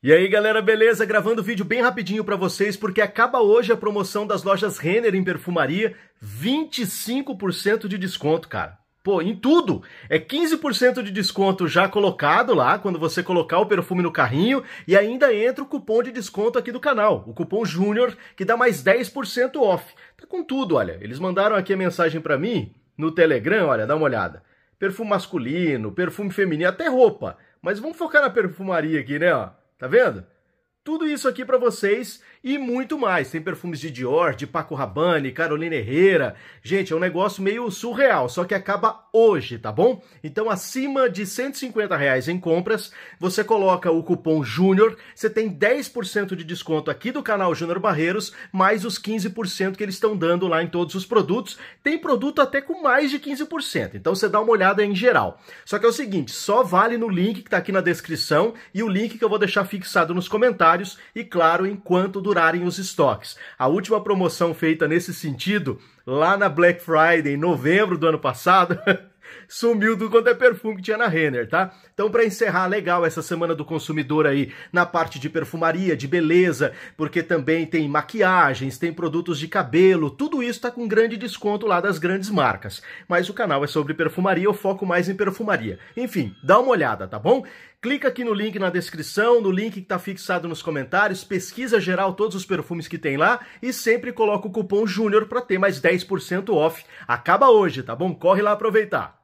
E aí galera, beleza? Gravando o vídeo bem rapidinho para vocês porque acaba hoje a promoção das lojas Renner em perfumaria, 25% de desconto, cara. Pô, em tudo! É 15% de desconto já colocado lá quando você colocar o perfume no carrinho e ainda entra o cupom de desconto aqui do canal, o cupom Júnior, que dá mais 10% off. Tá com tudo, olha. Eles mandaram aqui a mensagem para mim no Telegram, olha, dá uma olhada. Perfume masculino, perfume feminino, até roupa. Mas vamos focar na perfumaria aqui, né, ó. Tá vendo? Tudo isso aqui para vocês e muito mais. Tem perfumes de Dior, de Paco Rabanne, Carolina Herrera. Gente, é um negócio meio surreal, só que acaba hoje, tá bom? Então, acima de 150 reais em compras, você coloca o cupom Júnior, você tem 10% de desconto aqui do canal Júnior Barreiros, mais os 15% que eles estão dando lá em todos os produtos. Tem produto até com mais de 15%, então você dá uma olhada em geral. Só que é o seguinte, só vale no link que está aqui na descrição e o link que eu vou deixar fixado nos comentários e, claro, enquanto durarem os estoques. A última promoção feita nesse sentido, lá na Black Friday, em novembro do ano passado. sumiu do quanto é perfume que tinha na Renner, tá? Então, para encerrar, legal essa semana do consumidor aí na parte de perfumaria, de beleza, porque também tem maquiagens, tem produtos de cabelo, tudo isso tá com grande desconto lá das grandes marcas. Mas o canal é sobre perfumaria, eu foco mais em perfumaria. Enfim, dá uma olhada, tá bom? Clica aqui no link na descrição, no link que está fixado nos comentários, pesquisa geral todos os perfumes que tem lá e sempre coloca o cupom Júnior para ter mais 10% off. Acaba hoje, tá bom? Corre lá aproveitar.